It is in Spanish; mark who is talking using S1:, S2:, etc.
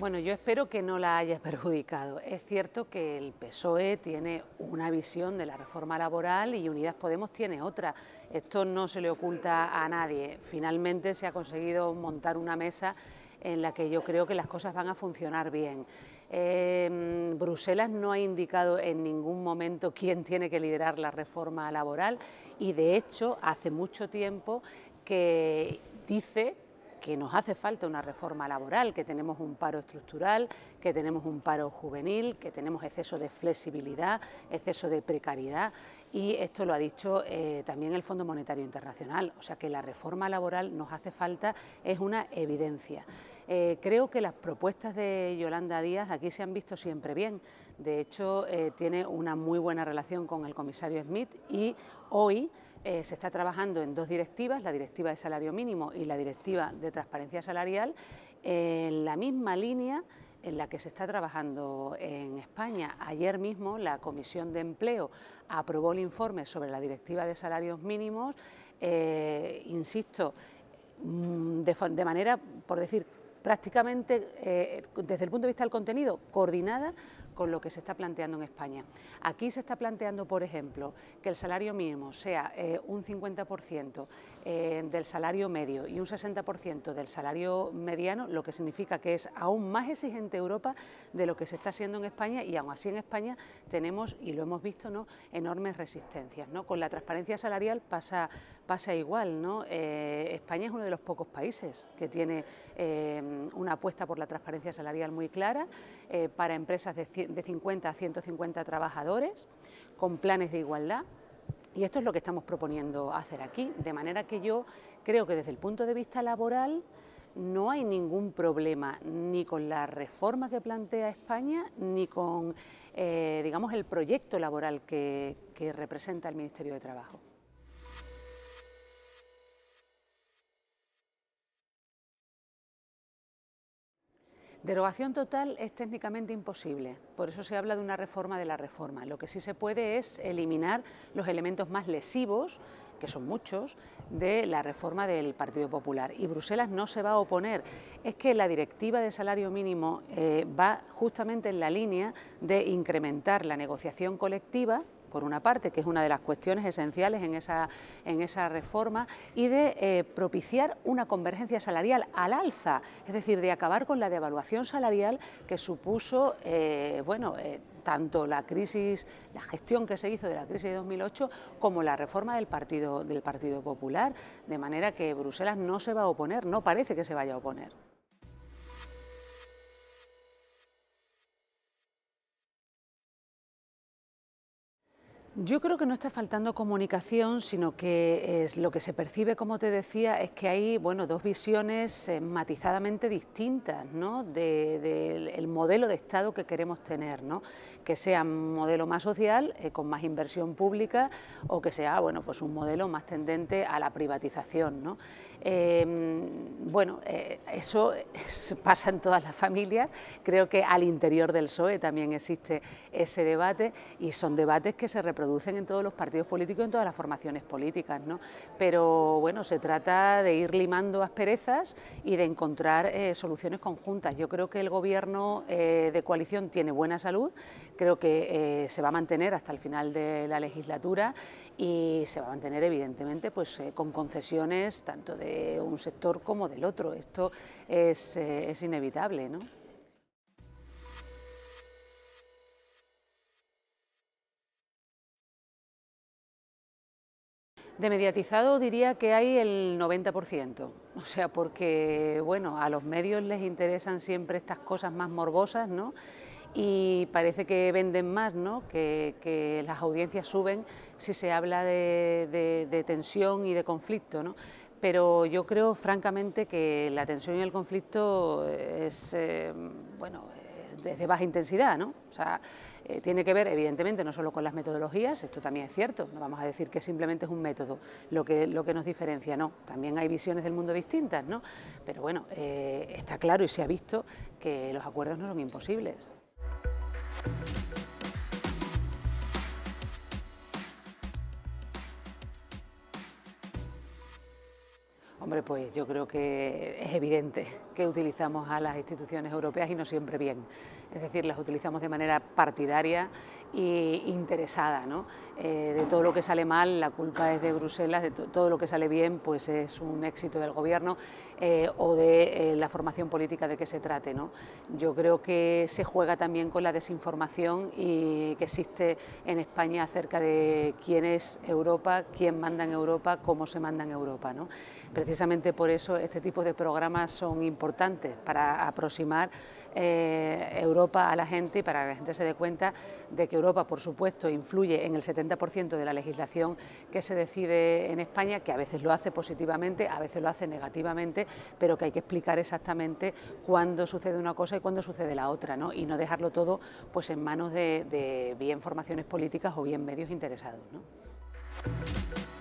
S1: Bueno, yo espero que no la haya perjudicado. Es cierto que el PSOE tiene una visión de la reforma laboral y Unidas Podemos tiene otra. Esto no se le oculta a nadie. Finalmente se ha conseguido montar una mesa en la que yo creo que las cosas van a funcionar bien. Em, Bruselas no ha indicado en ningún momento quién tiene que liderar la reforma laboral y de hecho hace mucho tiempo que dice que nos hace falta una reforma laboral, que tenemos un paro estructural, que tenemos un paro juvenil, que tenemos exceso de flexibilidad, exceso de precariedad y esto lo ha dicho eh, también el Fondo Monetario Internacional, o sea que la reforma laboral nos hace falta, es una evidencia. Eh, creo que las propuestas de Yolanda Díaz aquí se han visto siempre bien, de hecho eh, tiene una muy buena relación con el comisario Smith y hoy se está trabajando en dos directivas, la directiva de salario mínimo y la directiva de transparencia salarial, en la misma línea en la que se está trabajando en España. Ayer mismo la Comisión de Empleo aprobó el informe sobre la Directiva de Salarios Mínimos, eh, insisto, mm, de, manera, por decir, prácticamente eh, desde el punto de vista del contenido, coordinada con lo que se está planteando en España. Aquí se está planteando, por ejemplo, que el salario mínimo sea eh, un 50% eh, del salario medio y un 60% del salario mediano, lo que significa que es aún más exigente Europa de lo que se está haciendo en España y aún así en España tenemos, y lo hemos visto, ¿no? enormes resistencias. ¿no? Con la transparencia salarial pasa, pasa igual. ¿no? Eh, España es uno de los pocos países que tiene una apuesta por la transparencia salarial muy clara para empresas de de 50 a 150 trabajadores con planes de igualdad. Y esto es lo que estamos proponiendo hacer aquí, de manera que yo creo que desde el punto de vista laboral no hay ningún problema ni con la reforma que plantea España ni con eh, digamos el proyecto laboral que representa el Ministerio de Trabajo. Derogación total es técnicamente imposible, por eso se habla de una reforma de la reforma. Lo que sí se puede es eliminar los elementos más lesivos, que son muchos, de la reforma del Partido Popular. Y Bruselas no se va a oponer. Es que la directiva de salario mínimo eh, va justamente en la línea de incrementar la negociación colectiva por una parte, que es una de las cuestiones esenciales en esa, reforma, y de eh, propiciar una convergencia salarial al alza, es decir, de acabar con la devaluación salarial que supuso, eh, bueno, eh, tanto la crisis, la gestión que se hizo de la crisis de 2008, como la reforma del Partido, del partido Popular, de manera que Bruselas no se va a oponer, no parece que se vaya a oponer. Yo creo que no está faltando comunicación, sino que es lo que se percibe, como te decía, es que hay bueno, dos visiones eh, matizadamente distintas del modelo de Estado que queremos tener, ¿no? que sea un modelo más social, eh, con más inversión pública, o que sea bueno, pues un modelo más tendente a la privatización. Em, bueno, eh, eso pasa en todas las familias, creo que al interior del PSOE también existe ese debate y son debates que se reproducen en todos los partidos políticos, en todas las formaciones políticas, Pero bueno, se trata de ir limando asperezas y de encontrar eh, soluciones conjuntas. Yo creo que el gobierno eh, de coalición tiene buena salud, creo que eh, se va a mantener hasta el final de la legislatura y se va a mantener evidentemente pues con concesiones tanto de un sector como del otro. Esto es, inevitable, De mediatizado diría que hay el 90%, o sea, porque bueno, a los medios les interesan siempre estas cosas más morbosas, Y parece que venden más, ¿no? Que, las audiencias suben si se habla de, tensión y de conflicto, pero yo creo francamente que la tensión y el conflicto es, eh, bueno, de, baja intensidad, ¿no? O sea, eh, tiene que ver, evidentemente, no solo con las metodologías, esto también es cierto, no vamos a decir que simplemente es un método lo que, nos diferencia, no, también hay visiones del mundo distintas, ¿no? Pero bueno, eh, está claro y se ha visto que los acuerdos no son imposibles, Hombre, pues yo creo que es evidente que utilizamos a las instituciones europeas y no siempre bien. Es decir, las utilizamos de manera partidaria interesada. Eh, de todo lo que sale mal, la culpa es de Bruselas, de todo lo que sale bien, pues es un éxito del gobierno eh, o de eh, la formación política de que se trate. ¿no? Yo creo que se juega también con la desinformación y que existe en España acerca de quién es Europa, quién manda en Europa, cómo se manda en Europa. ¿no? Precisamente por eso este tipo de programas son importantes para aproximar Europa a la gente y para que la gente se dé cuenta de que Europa, por supuesto, influye en el 70% de la legislación que se decide en España, que a veces lo hace positivamente, a veces lo hace negativamente, pero que hay que explicar exactamente cuándo sucede una cosa y cuándo sucede la otra, ¿no? y no dejarlo todo pues, en manos de, bien formaciones políticas o bien medios interesados. ¿no?